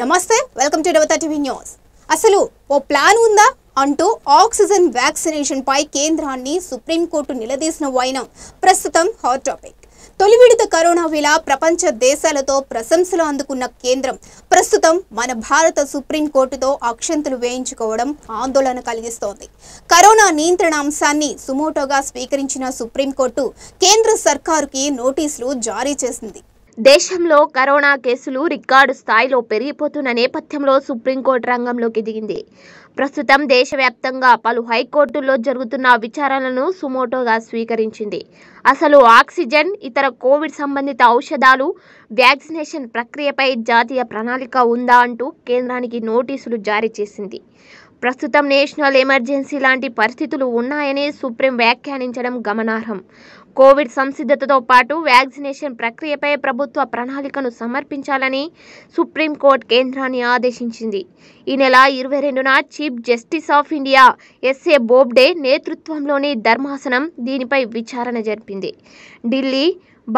నమస్తే welcome to డవత TV news అసలు ఓ ప్లాన్ ఉందా అంటూ ఆక్సిజన్ వ్యాక్సినేషన్పై కేంద్రాన్ని సుప్రీంకోర్టు నిలదీసిన వైనం ప్రస్తుతం హాట్ టాపిక్ తొలి విడత కరోనా విలా ప్రపంచ దేశాలతో ప్రశంసలు అందుకున్న కేంద్రం ప్రస్తుతం మన భారత సుప్రీంకోర్టుతో అక్షంతలు వేయించుకోవడం ఆందోళన కలిగిస్తోంది కరోనా నియంత్రణ అంశాన్ని సుమోటోగా స్వీకరించిన సుప్రీంకోర్టు కేంద్ర సర్కారుకి నోటీసులు జారీ చేసింది దేశంలో కరోనా కేసులు రికార్డు స్థాయిలో పెరిగిపోతున్న నేపథ్యంలో సుప్రీంకోర్టు రంగంలోకి దిగింది ప్రస్తుతం దేశవ్యాప్తంగా పలు హైకోర్టుల్లో జరుగుతున్న విచారణలను సుమోటోగా స్వీకరించింది అసలు ఆక్సిజన్ ఇతర కోవిడ్ సంబంధిత ఔషధాలు వ్యాక్సినేషన్ ప్రక్రియపై జాతీయ ప్రణాళిక ఉందా అంటూ కేంద్రానికి నోటీసులు జారీ చేసింది ప్రస్తుతం నేషనల్ ఎమర్జెన్సీ లాంటి పరిస్థితులు ఉన్నాయని సుప్రీం వ్యాఖ్యానించడం గమనార్హం కోవిడ్ సంసిద్ధతతో పాటు వ్యాక్సినేషన్ ప్రక్రియపై ప్రభుత్వ ప్రణాళికను సమర్పించాలని సుప్రీంకోర్టు కేంద్రాన్ని ఆదేశించింది ఈ నెల ఇరవై రెండున chief justice of India S A Bobde నేతృత్వంలోని ధర్మాసనం దీనిపై విచారణ జరిపింది ఢిల్లీ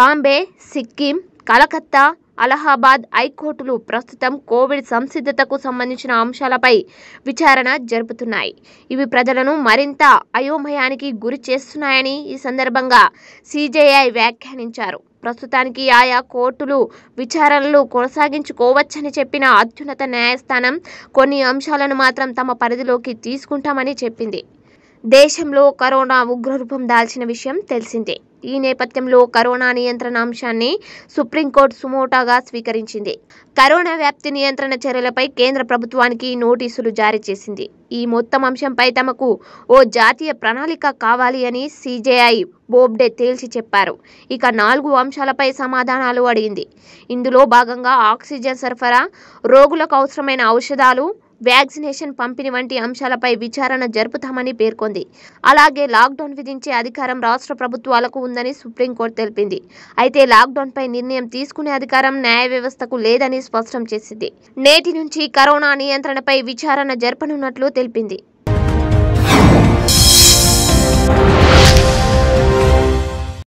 బాంబే సిక్కిం కలకత్తా అలహాబాద్ హైకోర్టులు ప్రస్తుతం కోవిడ్ సంసిద్ధతకు సంబంధించిన అంశాలపై విచారణ జరుపుతున్నాయి ఇవి ప్రజలను మరింత అయోమయానికి గురి చేస్తున్నాయని ఈ సందర్భంగా సిజేఐ వ్యాఖ్యానించారు ప్రస్తుతానికి ఆయా కోర్టులు విచారణలు కొనసాగించుకోవచ్చని చెప్పిన అత్యున్నత న్యాయస్థానం కొన్ని అంశాలను మాత్రం తమ పరిధిలోకి తీసుకుంటామని చెప్పింది దేశంలో కరోనా ఉగ్రరూపం దాల్చిన విషయం తెలిసిందే ఈ నేపథ్యంలో కరోనా నియంత్రణ అంశాన్ని సుప్రీంకోర్టు సుమోటాగా స్వీకరించింది కరోనా వ్యాప్తి నియంత్రణ చర్యలపై కేంద్ర ప్రభుత్వానికి నోటీసులు జారీ చేసింది ఈ మొత్తం అంశంపై తమకు ఓ జాతీయ ప్రణాళిక కావాలి అని సిజేఐ బోబ్డే తేల్చి చెప్పారు ఇక నాలుగు అంశాలపై సమాధానాలు అడిగింది ఇందులో భాగంగా ఆక్సిజన్ సరఫరా రోగులకు అవసరమైన ఔషధాలు వ్యాక్సినేషన్ పంపిణీ వంటి అంశాలపై విచారణ జరుపుతామని పేర్కొంది అలాగే లాక్డౌన్ విధించే అధికారం రాష్ట్ర ప్రభుత్వాలకు ఉందని సుప్రీంకోర్టు తెలిపింది అయితే లాక్డౌన్పై నిర్ణయం తీసుకునే అధికారం న్యాయ వ్యవస్థకు లేదని స్పష్టం చేసింది నేటి నుంచి కరోనా నియంత్రణపై విచారణ జరపనున్నట్లు తెలిపింది